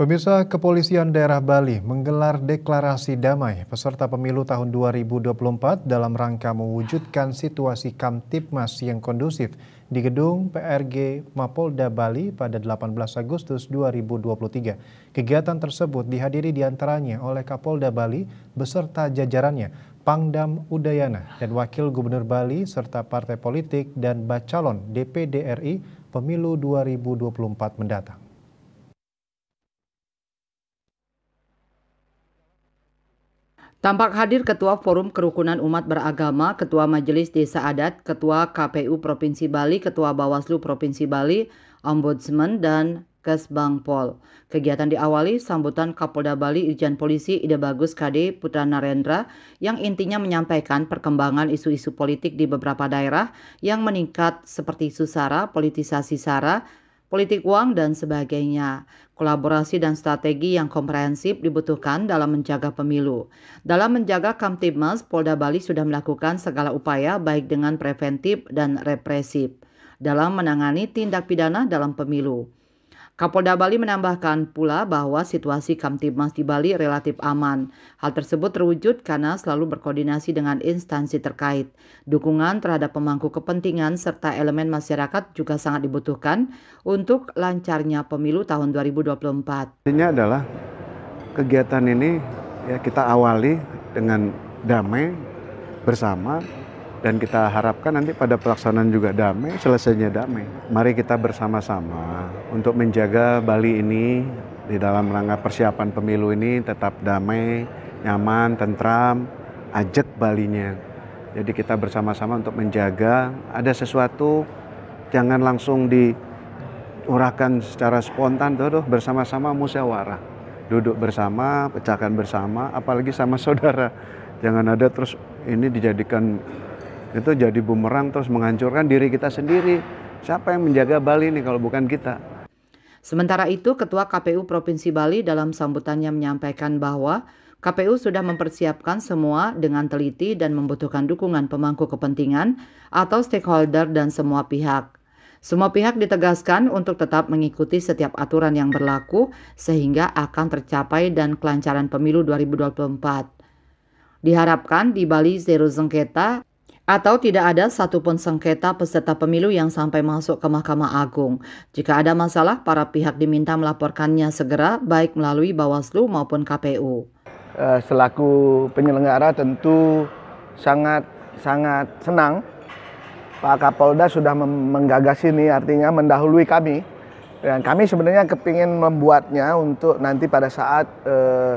Pemirsa Kepolisian Daerah Bali menggelar deklarasi damai peserta pemilu tahun 2024 dalam rangka mewujudkan situasi Kamtipmas yang kondusif di gedung PRG Mapolda Bali pada 18 Agustus 2023. Kegiatan tersebut dihadiri diantaranya oleh Kapolda Bali beserta jajarannya, Pangdam Udayana dan Wakil Gubernur Bali serta partai politik dan bacalon DPD RI pemilu 2024 mendatang. Tampak hadir Ketua Forum Kerukunan Umat Beragama, Ketua Majelis Desa Adat, Ketua KPU Provinsi Bali, Ketua Bawaslu Provinsi Bali, Ombudsman, dan Kesbangpol. Kegiatan diawali sambutan Kapolda Bali Irjen Polisi Ida Bagus KD Putra Narendra yang intinya menyampaikan perkembangan isu-isu politik di beberapa daerah yang meningkat seperti isu SARA, politisasi SARA, politik uang, dan sebagainya. Kolaborasi dan strategi yang komprehensif dibutuhkan dalam menjaga pemilu. Dalam menjaga Kamtibmas, Polda Bali sudah melakukan segala upaya baik dengan preventif dan represif dalam menangani tindak pidana dalam pemilu. Kapolda Bali menambahkan pula bahwa situasi Kamtibmas di Bali relatif aman. Hal tersebut terwujud karena selalu berkoordinasi dengan instansi terkait. Dukungan terhadap pemangku kepentingan serta elemen masyarakat juga sangat dibutuhkan untuk lancarnya pemilu tahun 2024. Intinya adalah kegiatan ini ya kita awali dengan damai bersama dan kita harapkan nanti pada pelaksanaan juga damai, selesainya damai. Mari kita bersama-sama untuk menjaga Bali ini di dalam rangka persiapan pemilu ini tetap damai, nyaman, tentram, ajak Balinya. Jadi kita bersama-sama untuk menjaga ada sesuatu jangan langsung diurahkan secara spontan tuh bersama-sama musyawarah. Duduk bersama, pecahkan bersama, apalagi sama saudara. Jangan ada terus ini dijadikan itu jadi bumerang terus menghancurkan diri kita sendiri. Siapa yang menjaga Bali ini kalau bukan kita? Sementara itu, Ketua KPU Provinsi Bali dalam sambutannya menyampaikan bahwa KPU sudah mempersiapkan semua dengan teliti dan membutuhkan dukungan pemangku kepentingan atau stakeholder dan semua pihak. Semua pihak ditegaskan untuk tetap mengikuti setiap aturan yang berlaku sehingga akan tercapai dan kelancaran pemilu 2024. Diharapkan di Bali Zero Sengketa atau tidak ada satupun sengketa peserta pemilu yang sampai masuk ke Mahkamah Agung. Jika ada masalah, para pihak diminta melaporkannya segera baik melalui Bawaslu maupun KPU. Eh, selaku penyelenggara tentu sangat sangat senang Pak Kapolda sudah menggagas ini artinya mendahului kami dan kami sebenarnya kepingin membuatnya untuk nanti pada saat uh,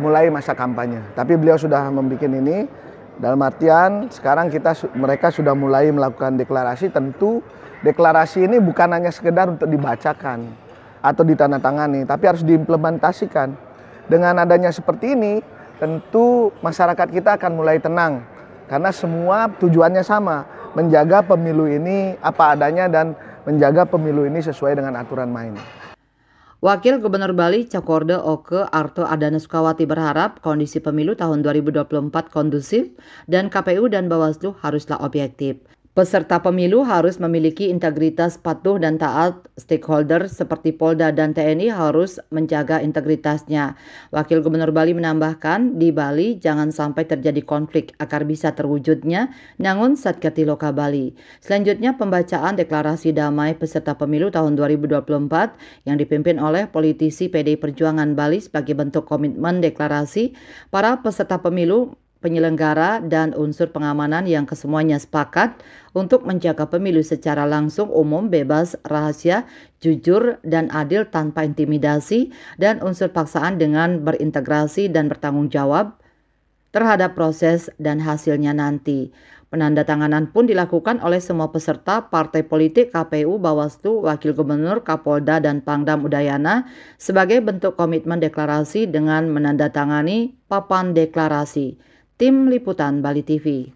mulai masa kampanye tapi beliau sudah membuat ini dalam artian sekarang kita mereka sudah mulai melakukan deklarasi tentu deklarasi ini bukan hanya sekedar untuk dibacakan atau ditandatangani tapi harus diimplementasikan. Dengan adanya seperti ini tentu masyarakat kita akan mulai tenang karena semua tujuannya sama, menjaga pemilu ini apa adanya dan menjaga pemilu ini sesuai dengan aturan main. Wakil Gubernur Bali Cakorde Oke Arto Adana Sukawati berharap kondisi pemilu tahun 2024 kondusif dan KPU dan Bawaslu haruslah objektif. Peserta pemilu harus memiliki integritas patuh dan taat stakeholder seperti Polda dan TNI harus menjaga integritasnya. Wakil Gubernur Bali menambahkan, di Bali jangan sampai terjadi konflik agar bisa terwujudnya namun Satgati Loka Bali. Selanjutnya pembacaan deklarasi damai peserta pemilu tahun 2024 yang dipimpin oleh politisi PD Perjuangan Bali sebagai bentuk komitmen deklarasi para peserta pemilu penyelenggara, dan unsur pengamanan yang kesemuanya sepakat untuk menjaga pemilu secara langsung, umum, bebas, rahasia, jujur, dan adil tanpa intimidasi, dan unsur paksaan dengan berintegrasi dan bertanggung jawab terhadap proses dan hasilnya nanti. Penandatanganan pun dilakukan oleh semua peserta partai politik KPU, Bawaslu, Wakil Gubernur, Kapolda, dan Pangdam Udayana sebagai bentuk komitmen deklarasi dengan menandatangani papan deklarasi. Tim Liputan Bali TV